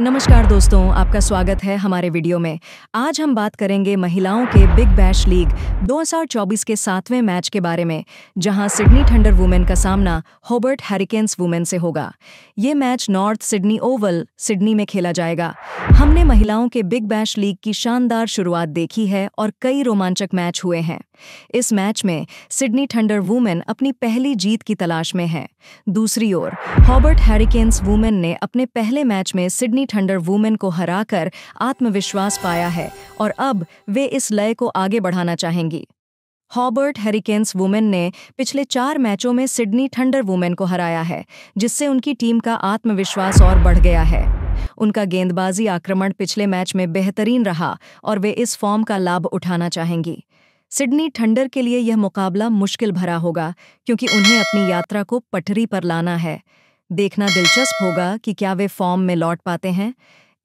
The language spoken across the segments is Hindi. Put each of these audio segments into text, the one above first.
नमस्कार दोस्तों आपका स्वागत है हमारे वीडियो में आज हम बात करेंगे महिलाओं के बिग बैश लीग 2024 के सातवें मैच के बारे में जहां सिडनी थंडर वुमेन का सामना होबर्ट हैरिकेन्स वुमेन से होगा ये match North Sydney Oval Sydney में खेला जाएगा हमने महिलाओं के बिग बैश लीग की शानदार शुरुआत देखी है और कई रोमांचक मैच हुए हैं इस मैच में सिडनी थंडर वुमेन अपनी पहली जीत की तलाश में है दूसरी ओर हॉबर्ट हैरिकेन्स वुमेन ने अपने पहले मैच में सिडनी टेनी थंडर वूमेन को हराकर आत्मविश्वास पाया है और अब वे इस लय को आगे बढ़ाना चाहेंगी हॉबर्ट हेरिकेन्स वुमेन ने पिछले चार मैचों में सिडनी थंडर वुमेन को हराया है जिससे उनकी टीम का आत्मविश्वास और बढ़ गया है उनका गेंदबाजी आक्रमण पिछले मैच में बेहतरीन रहा और वे इस फॉर्म का लाभ उठाना चाहेंगी सिडनी थंडर के लिए यह मुकाबला मुश्किल भरा होगा क्योंकि उन्हें अपनी यात्रा को पटरी पर लाना है देखना दिलचस्प होगा कि क्या वे फॉर्म में लौट पाते हैं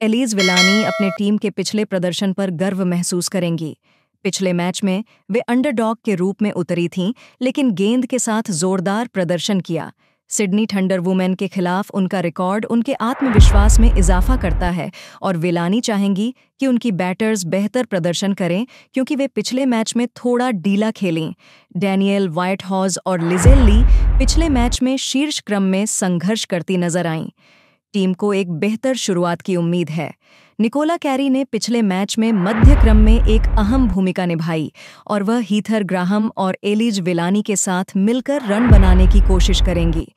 एलिज विलानी अपने टीम के पिछले प्रदर्शन पर गर्व महसूस करेंगी पिछले मैच में वे अंडरडॉग के रूप में उतरी थीं लेकिन गेंद के साथ जोरदार प्रदर्शन किया सिडनी थंडर वुमेन के खिलाफ उनका रिकॉर्ड उनके आत्मविश्वास में इजाफा करता है और विलानी चाहेंगी कि उनकी बैटर्स बेहतर प्रदर्शन करें क्योंकि वे पिछले मैच में थोड़ा डीला खेलें डैनियल व्हाइट हॉज और लिजेल ली पिछले मैच में शीर्ष क्रम में संघर्ष करती नजर आईं टीम को एक बेहतर शुरुआत की उम्मीद है निकोला कैरी ने पिछले मैच में मध्य क्रम में एक अहम भूमिका निभाई और वह हीथर ग्राहम और एलिज विलानी के साथ मिलकर रन बनाने की कोशिश करेंगी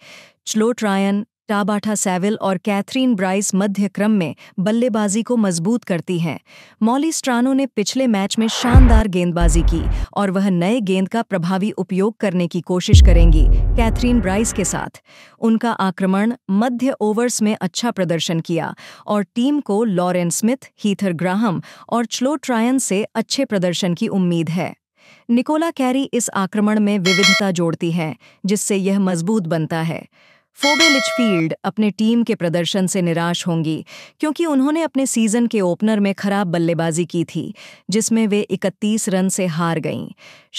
चलोट रायन टाबाठा सैविल और कैथरीन ब्राइस मध्य क्रम में बल्लेबाजी को मजबूत करती हैं मॉली स्ट्रानो ने पिछले मैच में शानदार गेंदबाजी की और वह नए गेंद का प्रभावी उपयोग करने की कोशिश करेंगी कैथरीन ब्राइस के साथ उनका आक्रमण मध्य ओवर्स में अच्छा प्रदर्शन किया और टीम को लॉरेन स्मिथ हीथर ग्राहम और च्लो ट्रायन से अच्छे प्रदर्शन की उम्मीद है निकोला कैरी इस आक्रमण में विविधता जोड़ती हैं जिससे यह मजबूत बनता है फोबे लिचफील्ड अपने टीम के प्रदर्शन से निराश होंगी क्योंकि उन्होंने अपने सीजन के ओपनर में खराब बल्लेबाजी की थी जिसमें वे 31 रन से हार गईं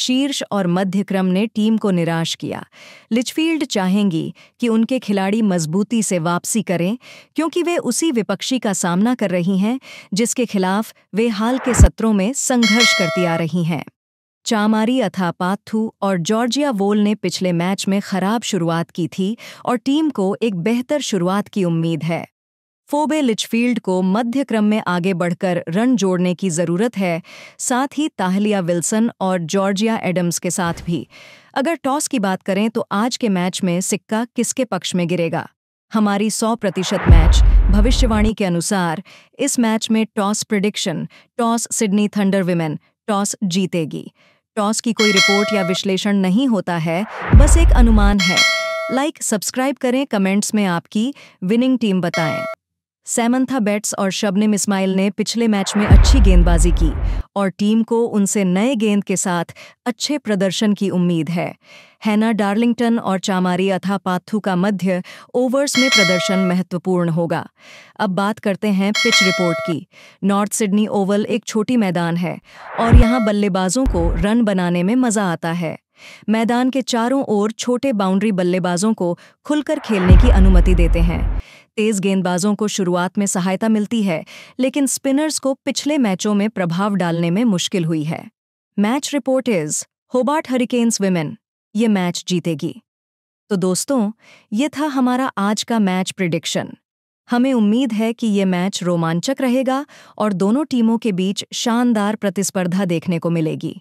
शीर्ष और मध्य क्रम ने टीम को निराश किया लिचफील्ड चाहेंगी कि उनके खिलाड़ी मजबूती से वापसी करें क्योंकि वे उसी विपक्षी का सामना कर रही हैं जिसके खिलाफ वे हाल के सत्रों में संघर्ष करती आ रही हैं चामारी अथापाथू और जॉर्जिया वोल ने पिछले मैच में खराब शुरुआत की थी और टीम को एक बेहतर शुरुआत की उम्मीद है फोबे लिचफील्ड को मध्य क्रम में आगे बढ़कर रन जोड़ने की ज़रूरत है साथ ही ताहलिया विल्सन और जॉर्जिया एडम्स के साथ भी अगर टॉस की बात करें तो आज के मैच में सिक्का किसके पक्ष में गिरेगा हमारी 100 प्रतिशत मैच भविष्यवाणी के अनुसार इस मैच में toss prediction toss Sydney Thunder women toss जीतेगी टॉस की कोई रिपोर्ट या विश्लेषण नहीं होता है बस एक अनुमान है लाइक like, सब्सक्राइब करें कमेंट्स में आपकी विनिंग टीम बताएं सैमंथा बेट्स और शबनम इस्माइल ने पिछले मैच में अच्छी गेंदबाजी की और टीम को उनसे नए गेंद के साथ अच्छे प्रदर्शन की उम्मीद है हैना डार्लिंगटन और चामारी अथा पाथू का मध्य ओवर्स में प्रदर्शन महत्वपूर्ण होगा अब बात करते हैं पिच रिपोर्ट की नॉर्थ सिडनी ओवल एक छोटी मैदान है और यहाँ बल्लेबाजों को रन बनाने में मज़ा आता है मैदान के चारों ओर छोटे बाउंड्री बल्लेबाजों को खुलकर खेलने की अनुमति देते हैं तेज गेंदबाजों को शुरुआत में सहायता मिलती है लेकिन स्पिनर्स को पिछले मैचों में प्रभाव डालने में मुश्किल हुई है match report is Hobart Hurricanes women ये मैच जीतेगी तो दोस्तों ये था हमारा आज का मैच प्रिडिक्शन हमें उम्मीद है कि ये मैच रोमांचक रहेगा और दोनों टीमों के बीच शानदार प्रतिस्पर्धा देखने को मिलेगी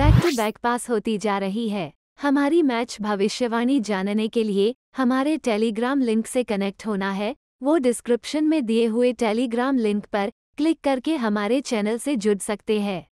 बैक टू बैक पास होती जा रही है हमारी मैच भविष्यवाणी जानने के लिए हमारे टेलीग्राम लिंक से कनेक्ट होना है वो डिस्क्रिप्शन में दिए हुए टेलीग्राम लिंक पर क्लिक करके हमारे चैनल से जुड़ सकते हैं